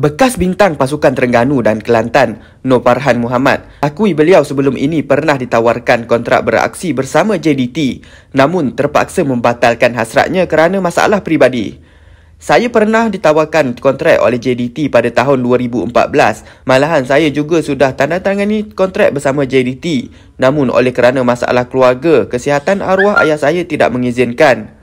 Bekas bintang pasukan Terengganu dan Kelantan, Noh Parhan Muhammad, akui beliau sebelum ini pernah ditawarkan kontrak beraksi bersama JDT namun terpaksa membatalkan hasratnya kerana masalah peribadi. Saya pernah ditawarkan kontrak oleh JDT pada tahun 2014. Malahan saya juga sudah tandatangani kontrak bersama JDT. Namun oleh kerana masalah keluarga, kesihatan arwah ayah saya tidak mengizinkan.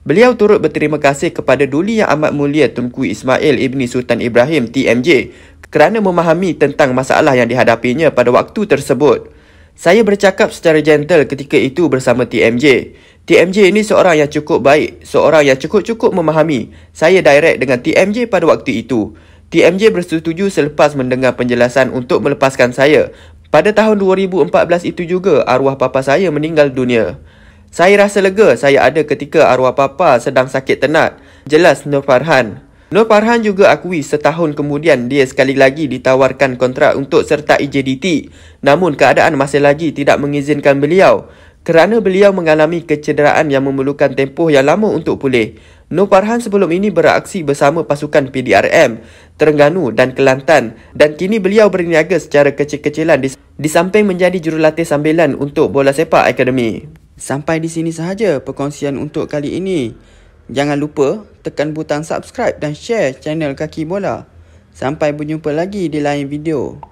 Beliau turut berterima kasih kepada Duli Yang Amat Mulia Tunku Ismail Ibni Sultan Ibrahim TMJ kerana memahami tentang masalah yang dihadapinya pada waktu tersebut. Saya bercakap secara gentle ketika itu bersama TMJ. TMJ ini seorang yang cukup baik, seorang yang cukup-cukup memahami. Saya direct dengan TMJ pada waktu itu. TMJ bersetuju selepas mendengar penjelasan untuk melepaskan saya. Pada tahun 2014 itu juga, arwah papa saya meninggal dunia. Saya rasa lega saya ada ketika arwah papa sedang sakit tenat, jelas Nur Farhan. Nur Farhan juga akui setahun kemudian dia sekali lagi ditawarkan kontrak untuk serta IJDT. Namun keadaan masih lagi tidak mengizinkan beliau kerana beliau mengalami kecederaan yang memerlukan tempoh yang lama untuk pulih. Nur Farhan sebelum ini beraksi bersama pasukan PDRM, Terengganu dan Kelantan dan kini beliau berniaga secara kecil-kecilan di, samping menjadi jurulatih sambilan untuk bola sepak akademi. Sampai di sini sahaja perkongsian untuk kali ini. Jangan lupa tekan butang subscribe dan share channel Kaki Bola. Sampai berjumpa lagi di lain video.